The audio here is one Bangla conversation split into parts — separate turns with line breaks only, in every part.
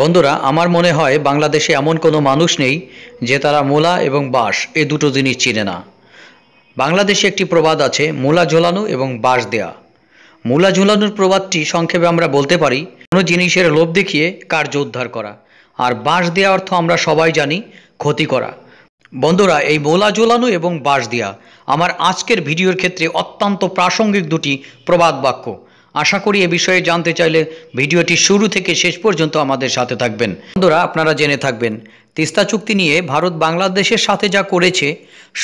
বন্ধুরা আমার মনে হয় বাংলাদেশে এমন কোনো মানুষ নেই যে তারা মূলা এবং বাঁশ এ দুটো জিনিস চিনে না বাংলাদেশে একটি প্রবাদ আছে মূলা ঝোলানো এবং বাঁশ দেয়া মূলা ঝোলানোর প্রবাদটি সংক্ষেপে আমরা বলতে পারি কোনো জিনিসের লোভ দেখিয়ে কার্য উদ্ধার করা আর বাঁশ দেয়া অর্থ আমরা সবাই জানি ক্ষতি করা বন্ধুরা এই মোলা ঝোলানো এবং বাঁশ দেয়া আমার আজকের ভিডিওর ক্ষেত্রে অত্যন্ত প্রাসঙ্গিক দুটি প্রবাদ বাক্য আশা করি এ বিষয়ে জানতে চাইলে ভিডিওটি শুরু থেকে শেষ পর্যন্ত আমাদের সাথে থাকবেন বন্ধুরা আপনারা জেনে থাকবেন তিস্তা চুক্তি নিয়ে ভারত বাংলাদেশের সাথে যা করেছে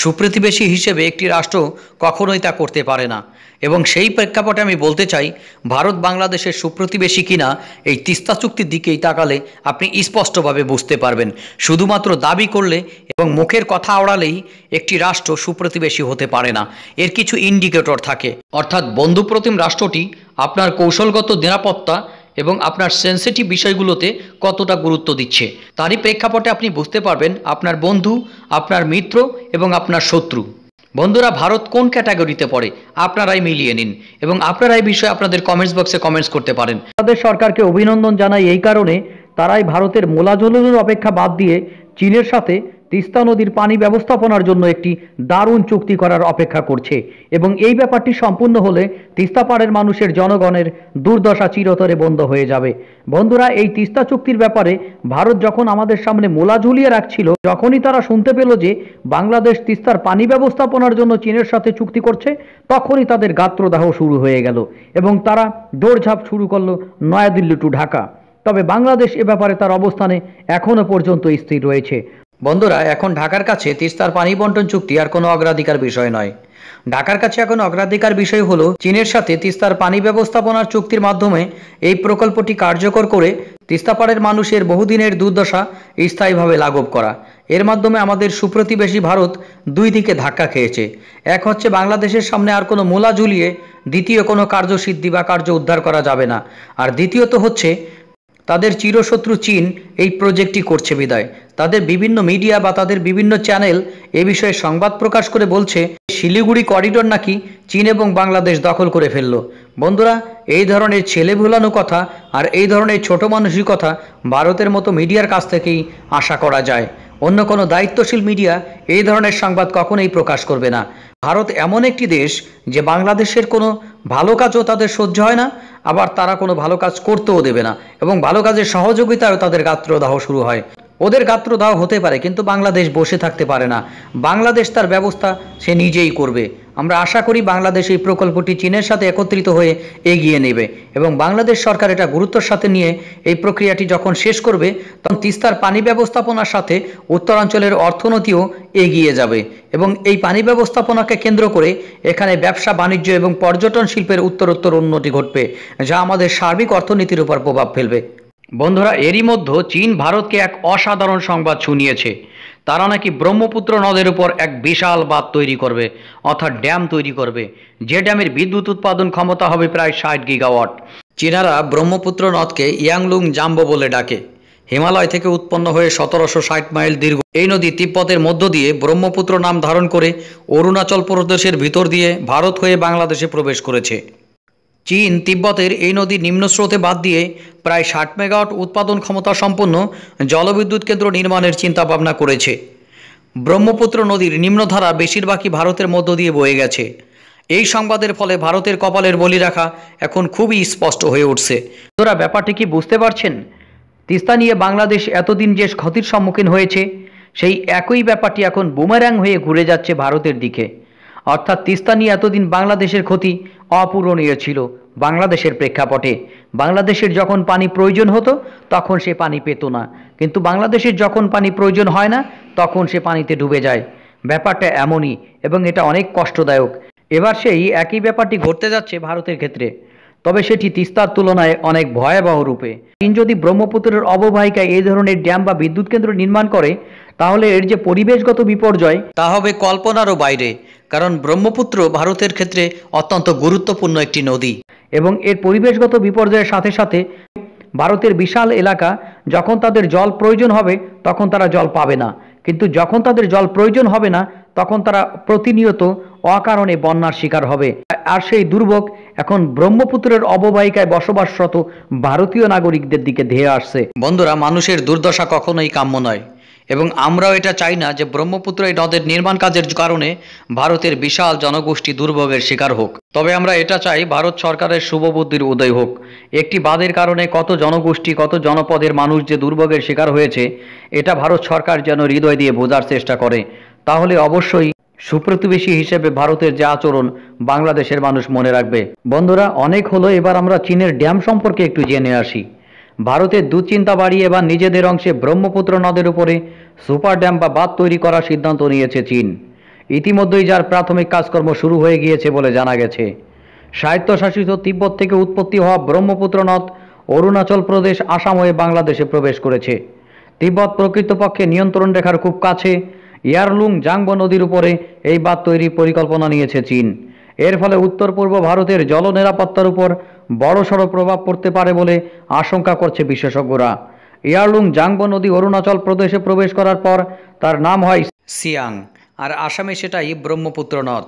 সুপ্রতিবেশী হিসেবে একটি রাষ্ট্র কখনোই তা করতে পারে না এবং সেই প্রেক্ষাপটে আমি বলতে চাই ভারত বাংলাদেশের সুপ্রতিবেশী কিনা এই তিস্তা চুক্তির দিকেই তাকালে আপনি স্পষ্টভাবে বুঝতে পারবেন শুধুমাত্র দাবি করলে এবং মুখের কথা ওড়ালেই একটি রাষ্ট্র সুপ্রতিবেশী হতে পারে না এর কিছু ইন্ডিকেটর থাকে অর্থাৎ বন্ধুপ্রতিম রাষ্ট্রটি আপনার কৌশলগত নিরাপত্তা এবং আপনার সেন্সিটিভ বিষয়গুলোতে কতটা গুরুত্ব দিচ্ছে তারই প্রেক্ষাপটে আপনি বুঝতে পারবেন আপনার বন্ধু আপনার মিত্র এবং আপনার শত্রু বন্ধুরা ভারত কোন ক্যাটাগরিতে পড়ে আপনারাই মিলিয়ে নিন এবং আপনারা এই বিষয়ে আপনাদের কমেন্টস বক্সে কমেন্টস করতে পারেন তাদের সরকারকে অভিনন্দন জানাই এই কারণে তারাই ভারতের মোলাজলের অপেক্ষা বাদ দিয়ে চীনের সাথে তিস্তা নদীর পানি ব্যবস্থাপনার জন্য একটি দারুণ চুক্তি করার অপেক্ষা করছে এবং এই ব্যাপারটি সম্পূর্ণ হলে তিস্তাপাড়ের মানুষের জনগণের দুর্দশা চিরতরে বন্ধ হয়ে যাবে বন্ধুরা এই তিস্তা চুক্তির ব্যাপারে ভারত যখন আমাদের সামনে মোলা ঝুলিয়ে রাখছিল যখনই তারা শুনতে পেল যে বাংলাদেশ তিস্তার পানি ব্যবস্থাপনার জন্য চীনের সাথে চুক্তি করছে তখনই তাদের গাত্রদাহ শুরু হয়ে গেল এবং তারা দৌড়ঝাঁপ শুরু করলো নয়াদিল্লি টু ঢাকা তবে বাংলাদেশ এ ব্যাপারে তার অবস্থানে এখনও পর্যন্ত স্থির রয়েছে বন্ধুরা এখন ঢাকার কাছে তিস্তার পানি বন্টন চুক্তি আর কোনো অগ্রাধিকার বিষয় নয় ঢাকার কাছে এখন অগ্রাধিকার বিষয় হলো চীনের সাথে তিস্তার পানি ব্যবস্থাপনার চুক্তির মাধ্যমে এই প্রকল্পটি কার্যকর করে তিস্তাপাড়ের মানুষের বহুদিনের দুর্দশা স্থায়ীভাবে লাঘব করা এর মাধ্যমে আমাদের সুপ্রতিবেশী ভারত দুই দিকে ধাক্কা খেয়েছে এক হচ্ছে বাংলাদেশের সামনে আর কোনো মোলা ঝুলিয়ে দ্বিতীয় কোনো কার্যসিদ্ধি বা কার্য উদ্ধার করা যাবে না আর দ্বিতীয়ত হচ্ছে তাদের চিরশত্রু চীন এই প্রজেক্টটি করছে বিদায় তাদের বিভিন্ন মিডিয়া বা তাদের বিভিন্ন চ্যানেল এ বিষয়ে সংবাদ প্রকাশ করে বলছে শিলিগুড়ি করিডোর নাকি চীন এবং বাংলাদেশ দখল করে ফেলল বন্ধুরা এই ধরনের ছেলে ভুলানো কথা আর এই ধরনের ছোট মানসিকতা ভারতের মতো মিডিয়ার কাছ থেকেই আশা করা যায় অন্য কোনো দায়িত্বশীল মিডিয়া এই ধরনের সংবাদ কখনোই প্রকাশ করবে না ভারত এমন একটি দেশ যে বাংলাদেশের কোনো ভালো কাজও তাদের সহ্য হয় না আবার তারা কোনো ভালো কাজ করতেও দেবে না এবং ভালো কাজের সহযোগিতায়ও তাদের গাত্রদাহ শুরু হয় ওদের গাত্র দাও হতে পারে কিন্তু বাংলাদেশ বসে থাকতে পারে না বাংলাদেশ তার ব্যবস্থা সে নিজেই করবে আমরা আশা করি বাংলাদেশ এই প্রকল্পটি চীনের সাথে একত্রিত হয়ে এগিয়ে নেবে এবং বাংলাদেশ সরকার এটা গুরুত্বর সাথে নিয়ে এই প্রক্রিয়াটি যখন শেষ করবে তখন তিস্তার পানি ব্যবস্থাপনার সাথে উত্তরাঞ্চলের অর্থনীতিও এগিয়ে যাবে এবং এই পানি ব্যবস্থাপনাকে কেন্দ্র করে এখানে ব্যবসা বাণিজ্য এবং পর্যটন শিল্পের উত্তরোত্তর উন্নতি ঘটবে যা আমাদের সার্বিক অর্থনীতির উপর প্রভাব ফেলবে বন্ধুরা এরই মধ্যে চীন ভারতকে এক অসাধারণ সংবাদ শুনিয়েছে তারা নাকি ব্রহ্মপুত্র নদের উপর এক বিশাল বাঁধ তৈরি করবে অর্থাৎ ড্যাম তৈরি করবে যে ড্যামের বিদ্যুৎ উৎপাদন ক্ষমতা হবে প্রায় ষাট গিগাওয়াট চীনারা ব্রহ্মপুত্র নদকে ইয়াংলুং জাম্বো বলে ডাকে হিমালয় থেকে উৎপন্ন হয়ে সতেরোশো ষাট মাইল দীর্ঘ এই নদী তিব্বতের মধ্য দিয়ে ব্রহ্মপুত্র নাম ধারণ করে অরুণাচল প্রদেশের ভিতর দিয়ে ভারত হয়ে বাংলাদেশে প্রবেশ করেছে চীন তিব্বতের এই নদীর নিম্নস্রোতে বাদ দিয়ে প্রায় ষাট মেগাওয়াট উৎপাদন ক্ষমতা সম্পন্ন জলবিদ্যুৎ কেন্দ্র নির্মাণের চিন্তাভাবনা করেছে ব্রহ্মপুত্র নদীর নিম্নধারা বেশিরভাগই ভারতের মধ্য দিয়ে বয়ে গেছে এই সংবাদের ফলে ভারতের কপালের বলি রাখা এখন খুবই স্পষ্ট হয়ে উঠছে তোরা ব্যাপারটি কি বুঝতে পারছেন তিস্তা নিয়ে বাংলাদেশ এতদিন যে ক্ষতির সম্মুখীন হয়েছে সেই একই ব্যাপারটি এখন বুমেরাং হয়ে ঘুরে যাচ্ছে ভারতের দিকে অর্থাৎ তিস্তা নিয়ে এতদিন বাংলাদেশের ক্ষতি অপূরণীয় ছিল বাংলাদেশের প্রেক্ষাপটে বাংলাদেশের যখন পানি প্রয়োজন হতো তখন সে পানি পেত না কিন্তু বাংলাদেশের যখন পানি প্রয়োজন হয় না তখন সে পানিতে ডুবে যায় ব্যাপারটা এমনই এবং এটা অনেক কষ্টদায়ক এবার সেই একই ব্যাপারটি ঘটতে যাচ্ছে ভারতের ক্ষেত্রে তবে সেটি তিস্তার তুলনায় অনেক ভয়াবহ রূপে চীন যদি ব্রহ্মপুত্রের অববাহিকায় এই ধরনের ড্যাম বা বিদ্যুৎ কেন্দ্র নির্মাণ করে তাহলে এর যে পরিবেশগত বিপর্যয় তা হবে কল্পনারও বাইরে কারণ ব্রহ্মপুত্র ভারতের ক্ষেত্রে অত্যন্ত গুরুত্বপূর্ণ একটি নদী এবং এর পরিবেশগত বিপর্যয়ের সাথে সাথে ভারতের বিশাল এলাকা যখন তাদের জল প্রয়োজন হবে তখন তারা জল পাবে না কিন্তু যখন তাদের জল প্রয়োজন হবে না তখন তারা প্রতিনিয়ত অকারণে বন্যার শিকার হবে আর সেই দুর্ভোগ এখন ব্রহ্মপুত্রের অববাহিকায় বসবাসরত ভারতীয় নাগরিকদের দিকে ধেয়ে আসছে বন্ধুরা মানুষের দুর্দশা কখনোই কাম্য নয় এবং আমরাও এটা চাই না যে ব্রহ্মপুত্র এই নদের নির্মাণ কাজের কারণে ভারতের বিশাল জনগোষ্ঠী দুর্ভোগের শিকার হোক তবে আমরা এটা চাই ভারত সরকারের শুভবুদ্ধির উদয় হোক একটি বাদের কারণে কত জনগোষ্ঠী কত জনপদের মানুষ যে দুর্ভোগের শিকার হয়েছে এটা ভারত সরকার যেন হৃদয় দিয়ে বোঝার চেষ্টা করে তাহলে অবশ্যই সুপ্রতিবেশী হিসেবে ভারতের যে আচরণ বাংলাদেশের মানুষ মনে রাখবে বন্ধুরা অনেক হলো এবার আমরা চীনের ড্যাম সম্পর্কে একটু জেনে আসি ভারতের দুশ্চিন্তা বাড়িয়ে এবার নিজেদের অংশে ব্রহ্মপুত্র নদের উপরে সুপার ড্যাম বা বাঁধ তৈরি করার সিদ্ধান্ত নিয়েছে চীন ইতিমধ্যেই যার প্রাথমিক কাজকর্ম শুরু হয়ে গিয়েছে বলে জানা গেছে স্বায়ত্তশাসিত তিব্বত থেকে উৎপত্তি হওয়া ব্রহ্মপুত্র নদ অরুণাচল প্রদেশ আসাম হয়ে বাংলাদেশে প্রবেশ করেছে তিব্বত প্রকৃতপক্ষে নিয়ন্ত্রণ রেখার খুব কাছে ইয়ারলুং জাংব নদীর উপরে এই বাঁধ তৈরির পরিকল্পনা নিয়েছে চীন এর ফলে উত্তর পূর্ব ভারতের জল নিরাপত্তার উপর বড়সড় প্রভাব পড়তে পারে বলে আশঙ্কা করছে বিশেষজ্ঞরা ইয়ারলুং জাংবো নদী অরুণাচল প্রদেশে প্রবেশ করার পর তার নাম হয় সিয়াং আর আসামে সেটাই ব্রহ্মপুত্র নদ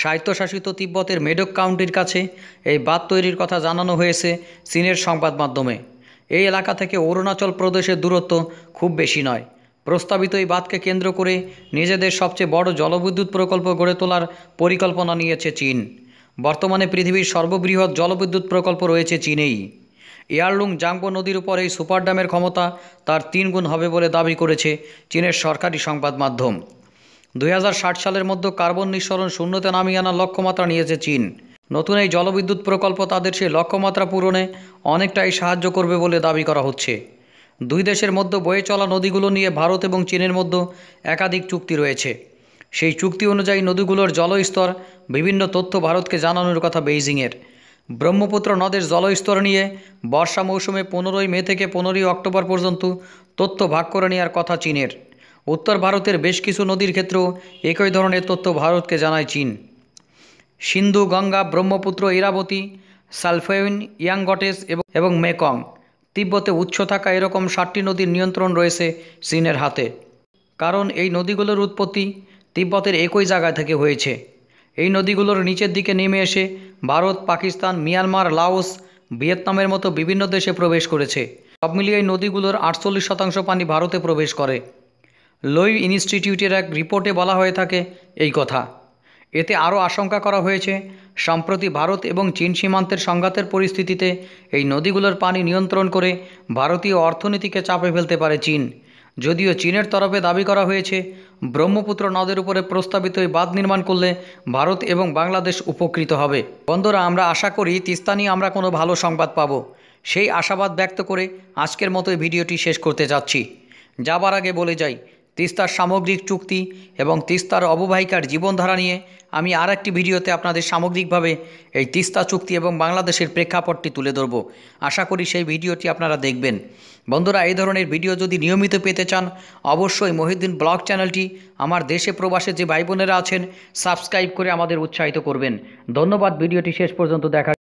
স্বায়ত্তশাসিত তিব্বতের মেডক কাউন্টির কাছে এই বাঁধ তৈরির কথা জানানো হয়েছে চীনের সংবাদ মাধ্যমে এই এলাকা থেকে অরুণাচল প্রদেশের দূরত্ব খুব বেশি নয় প্রস্তাবিত এই বাঁধকে কেন্দ্র করে নিজেদের সবচেয়ে বড় জলবিদ্যুৎ প্রকল্প গড়ে তোলার পরিকল্পনা নিয়েছে চীন বর্তমানে পৃথিবীর সর্ববৃহৎ জলবিদ্যুৎ প্রকল্প রয়েছে চীনেই এয়ারলুং জাংবো নদীর উপর এই সুপার ড্যামের ক্ষমতা তার তিন গুণ হবে বলে দাবি করেছে চীনের সরকারি সংবাদ মাধ্যম দুই সালের মধ্যে কার্বন নিঃসরণ শূন্যতে নামিয়ে আনার লক্ষ্যমাত্রা নিয়েছে চীন নতুন এই জলবিদ্যুৎ প্রকল্প তাদের সেই লক্ষ্যমাত্রা পূরণে অনেকটাই সাহায্য করবে বলে দাবি করা হচ্ছে দুই দেশের মধ্যে বয়ে চলা নদীগুলো নিয়ে ভারত এবং চীনের মধ্যে একাধিক চুক্তি রয়েছে সেই চুক্তি অনুযায়ী নদীগুলোর জলস্তর বিভিন্ন তথ্য ভারতকে জানানোর কথা বেইজিংয়ের ব্রহ্মপুত্র নদের জলস্তর নিয়ে বর্ষা মৌসুমে পনেরোই মে থেকে পনেরোই অক্টোবর পর্যন্ত তথ্য ভাগ করে নেওয়ার কথা চীনের উত্তর ভারতের বেশ কিছু নদীর ক্ষেত্রেও একই ধরনের তথ্য ভারতকে জানায় চীন সিন্ধু গঙ্গা ব্রহ্মপুত্র ইরাবতী সালফেইন ইয়াংগটেস এবং মেকং তিব্বতে উচ্ছ থাকা এরকম সাতটি নদীর নিয়ন্ত্রণ রয়েছে চীনের হাতে কারণ এই নদীগুলোর উৎপত্তি তিব্বতের একই জায়গা থেকে হয়েছে এই নদীগুলোর নিচের দিকে নেমে এসে ভারত পাকিস্তান মিয়ানমার লাওস ভিয়েতনামের মতো বিভিন্ন দেশে প্রবেশ করেছে সব মিলিয়ে এই নদীগুলোর আটচল্লিশ শতাংশ পানি ভারতে প্রবেশ করে লোই ইনস্টিটিউটের এক রিপোর্টে বলা হয়ে থাকে এই কথা এতে আরও আশঙ্কা করা হয়েছে সম্প্রতি ভারত এবং চীন সীমান্তের সংঘাতের পরিস্থিতিতে এই নদীগুলোর পানি নিয়ন্ত্রণ করে ভারতীয় অর্থনীতিকে চাপে ফেলতে পারে চীন যদিও চীনের তরফে দাবি করা হয়েছে ব্রহ্মপুত্র নদের উপরে প্রস্তাবিত এই বাঁধ নির্মাণ করলে ভারত এবং বাংলাদেশ উপকৃত হবে বন্ধুরা আমরা আশা করি তিস্তা নিয়ে আমরা কোনো ভালো সংবাদ পাব সেই আশাবাদ ব্যক্ত করে আজকের মতো ভিডিওটি শেষ করতে যাচ্ছি যাবার আগে বলে যাই তিস্তার সামগ্রিক চুক্তি এবং তিস্তার অববাহিকার জীবনধারা নিয়ে আমি আর একটি ভিডিওতে আপনাদের সামগ্রিকভাবে এই তিস্তা চুক্তি এবং বাংলাদেশের প্রেক্ষাপটটি তুলে ধরব আশা করি সেই ভিডিওটি আপনারা দেখবেন বন্ধুরা এই ধরনের ভিডিও যদি নিয়মিত পেতে চান অবশ্যই মহিদ্দিন ব্লগ চ্যানেলটি আমার দেশে প্রবাসে যে ভাই বোনেরা আছেন সাবস্ক্রাইব করে আমাদের উৎসাহিত করবেন ধন্যবাদ ভিডিওটি শেষ পর্যন্ত দেখা